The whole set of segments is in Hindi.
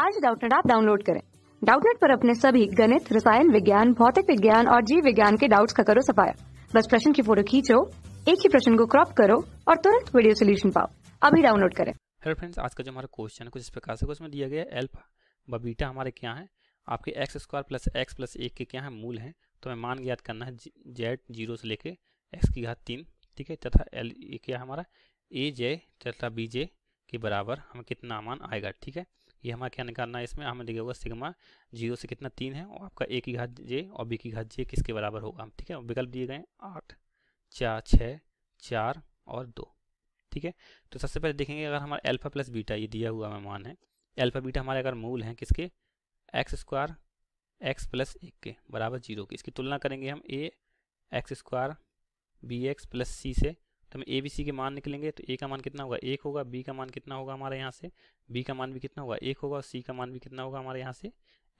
आज डाउटनेट आप डाउनलोड करें डाउटनेट पर अपने सभी गणित रसायन विज्ञान भौतिक विज्ञान और जीव विज्ञान के डाउट्स का करो सफाया बस प्रश्न की फोटो खींचो एक ही प्रश्न को क्रॉप करो और तुरंत वीडियो सोल्यूशन पाओ अभी डाउनलोड करें हेलो फ्रेंड्स आज का जो हमारा क्वेश्चन है कुछ इस प्रकार से उसमें दिया गया एल्फा व बीटा हमारे क्या है आपके x square plus x plus एक के क्या है मूल हैं तो हमें मान ज्ञात करना है जेड जीरो से लेके एक्स की घात तीन ठीक है तथा एल क्या है हमारा ए जे तथा बी जे के बराबर हमें कितना मान आएगा ठीक है ये हमारा क्या निकालना है इसमें हमें दिया होगा सिग्मा जीरो से कितना तीन है और आपका ए की घात जे और बी की घात जे किसके बराबर होगा ठीक है विकल्प दिए गए आठ चार छः चार और दो ठीक है तो सबसे पहले देखेंगे अगर हमारा एल्फा प्लस बीटा ये दिया हुआ हमें मान है एल्फा बीटा हमारे अगर मूल हैं किसके एक्स स्क्वायर एक्स प्लस एक के बराबर जीरो की इसकी तुलना करेंगे हम a x square b x plus c से तो हम ए बी सी के मान निकलेंगे तो ए का मान कितना होगा एक होगा बी का मान कितना होगा हमारे यहाँ से बी का मान भी कितना होगा एक होगा सी का मान भी कितना होगा हमारे यहाँ से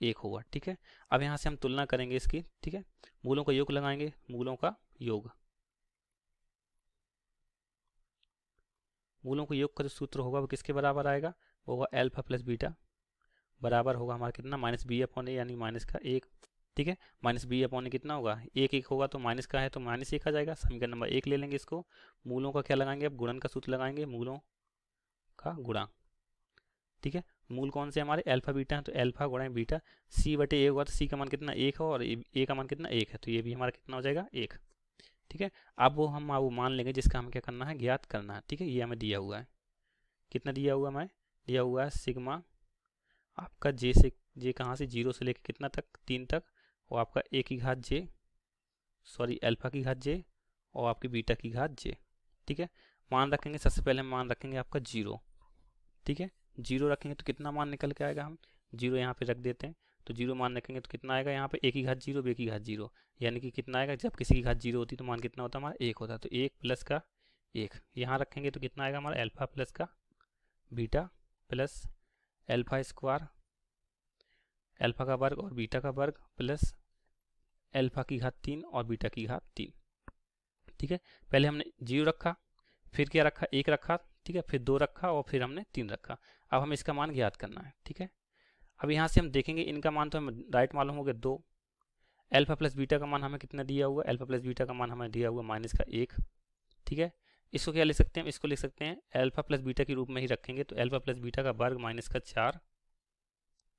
एक होगा ठीक है अब यहाँ से हम तुलना करेंगे इसकी ठीक है मूलों का योग लगाएंगे मूलों का योग मूलों को योग का जो सूत्र होगा वो किसके बराबर आएगा वो होगा एल्फा प्लस बीटा बराबर होगा हमारा कितना माइनस बी अपॉन ए यानी माइनस का एक ठीक है माइनस बी अपॉन कितना होगा एक एक होगा तो माइनस का है तो माइनस एक आ जाएगा समीकरण नंबर एक ले लेंगे इसको मूलों का क्या लगाएंगे अब गुणन का सूत्र लगाएंगे मूलों का गुणा ठीक है मूल कौन से हमारे अल्फा बीटा है तो अल्फा गुणा बीटा सी बटे ए होगा तो सी का मान कितना एक हो और ए का मान कितना एक है तो ये भी हमारा कितना हो जाएगा एक ठीक है अब वो हम वो मान लेंगे जिसका हमें क्या करना है ज्ञात करना है ठीक है ये हमें दिया हुआ है कितना दिया हुआ हमें दिया हुआ है सिग्मा आपका जे से जे कहाँ से जीरो से लेकर कितना तक तीन तक और आपका ए की घात जे सॉरी अल्फा की घात जे और आपकी बीटा की घात जे ठीक है मान रखेंगे सबसे पहले मान रखेंगे आपका जीरो ठीक है जीरो रखेंगे तो कितना मान निकल के आएगा हम जीरो यहाँ पे रख देते हैं तो जीरो मान रखेंगे तो कितना आएगा यहाँ पे एक ही घात जीरो बे की घात जीरो यानी कि कितना आएगा जब किसी की घात जीरो होती तो मान कितना होता हमारा एक होता तो एक प्लस का एक यहाँ रखेंगे तो कितना आएगा हमारा एल्फा प्लस का beta plus alpha square alpha का वर्ग और बीटा का वर्ग प्लस अल्फा की घात तीन और बीटा की घात तीन ठीक है पहले हमने जीरो रखा फिर क्या रखा एक रखा ठीक है फिर दो रखा और फिर हमने तीन रखा अब हमें इसका मान ज्ञात करना है ठीक है अब यहाँ से हम देखेंगे इनका मान तो हमें राइट मालूम हो गया दो एल्फा प्लस बीटा का मान हमें कितना दिया हुआ एल्फा प्लस बीटा का मान हमें दिया हुआ माइनस का एक ठीक है इसको क्या लिख सकते हैं इसको लिख सकते हैं एल्फा प्लस बीटा के रूप में ही रखेंगे तो एल्फा प्लस बीटा का वर्ग माइनस का चार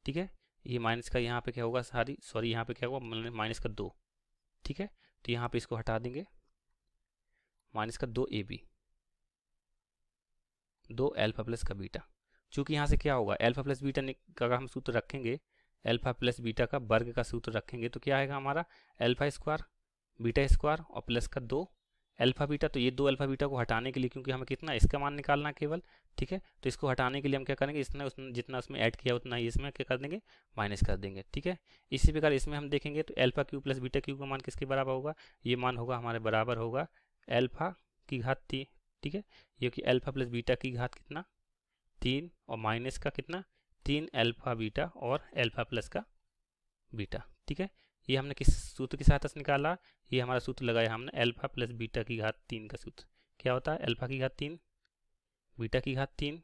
ठीक है ये माइनस का यहाँ पे क्या होगा सारी सॉरी यहाँ पे क्या होगा माइनस मतलब का दो ठीक है तो यहाँ पे इसको हटा देंगे माइनस का दो ए बी दो एल्फा प्लस का बीटा चूंकि यहाँ से क्या होगा एल्फा प्लस बीटा का अगर हम सूत्र रखेंगे एल्फा प्लस बीटा का वर्ग का सूत्र रखेंगे तो क्या आएगा हमारा एल्फा स्क्वायर बीटा स्क्वायर और प्लस का दो अल्फा बीटा तो ये दो अल्फा बीटा को हटाने के लिए क्योंकि हमें कितना इसका मान निकालना केवल ठीक है तो इसको हटाने के लिए हम क्या करेंगे इसने उसने जितना उसमें ऐड किया उतना ही इसमें क्या कर देंगे माइनस कर देंगे ठीक है इसी प्रकार इसमें हम देखेंगे तो alpha cube plus beta cube का मान किसके बराबर होगा ये मान होगा हमारे बराबर होगा एल्फा की घात तीन ठीक है ये कि एल्फा प्लस बीटा की घात कितना तीन और माइनस का कितना तीन एल्फा बीटा और एल्फा प्लस का बीटा ठीक है ये हमने किस सूत्र की सहायता से निकाला ये हमारा सूत्र लगाया हमने अल्फा प्लस बीटा की घात तीन का सूत्र क्या होता है अल्फा की घात तीन बीटा की घात तीन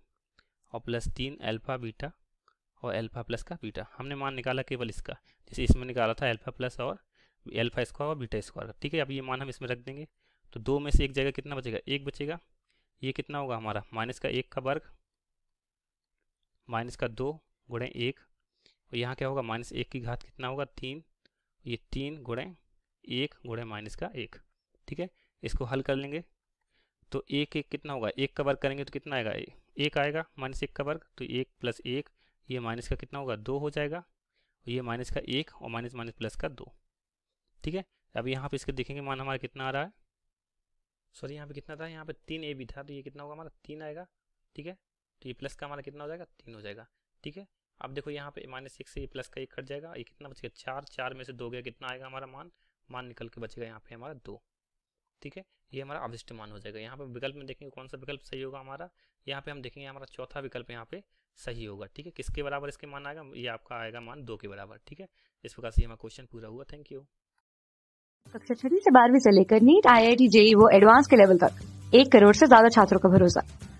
और प्लस तीन अल्फा बीटा और अल्फा प्लस का बीटा हमने मान निकाला केवल इसका जैसे इसमें निकाला था अल्फा प्लस और अल्फा स्क्वायर और बीटा स्क्वायर ठीक है अब ये मान हम इसमें रख देंगे तो दो में से एक जगह कितना बचेगा एक बचेगा ये कितना होगा हमारा माइनस का एक का वर्ग माइनस का दो गुणे एक और यहाँ क्या होगा माइनस एक की घात कितना होगा तीन ये तीन गुणे एक गुणे माइनस का एक ठीक है इसको हल कर लेंगे तो एक एक कितना होगा एक का वर्ग करेंगे तो कितना आएगा एक आएगा माइनस एक का वर्ग तो एक प्लस एक ये माइनस का कितना होगा दो हो जाएगा ये माइनस का एक और माइनस माइनस प्लस का दो ठीक है अब यहाँ पे इसके देखेंगे मान हमारा कितना आ रहा है सॉरी यहाँ पे कितना था यहाँ पे तीन ए भी था तो ये कितना होगा हमारा तीन आएगा ठीक है तो ये प्लस का हमारा कितना हो जाएगा तीन हो जाएगा ठीक है अब देखो यहाँ पे माइनस सिक्स से ये प्लस का एक कट जाएगा ये कितना बचेगा चार चार में से दो गया कितना आएगा हमारा मान मान निकल के बचेगा यहाँ पे हमारा दो ठीक है ये हमारा अविष्ट मान हो जाएगा यहाँ पे विकल्प में देखेंगे कौन सा विकल्प सही होगा हमारा यहाँ पे हम देखेंगे हमारा चौथा विकल्प यहाँ पे सही होगा ठीक है किसके बराबर इसके मान आएगा ये आपका आएगा मान दो के बराबर ठीक है इस प्रकार से हमारा क्वेश्चन पूरा हुआ थैंक यू कक्षा छठी से बारहवीं से लेकर NEET I I T JEE वो एडवांस के लेवल तक एक करोड़ से ज्यादा छात्रों का भरोसा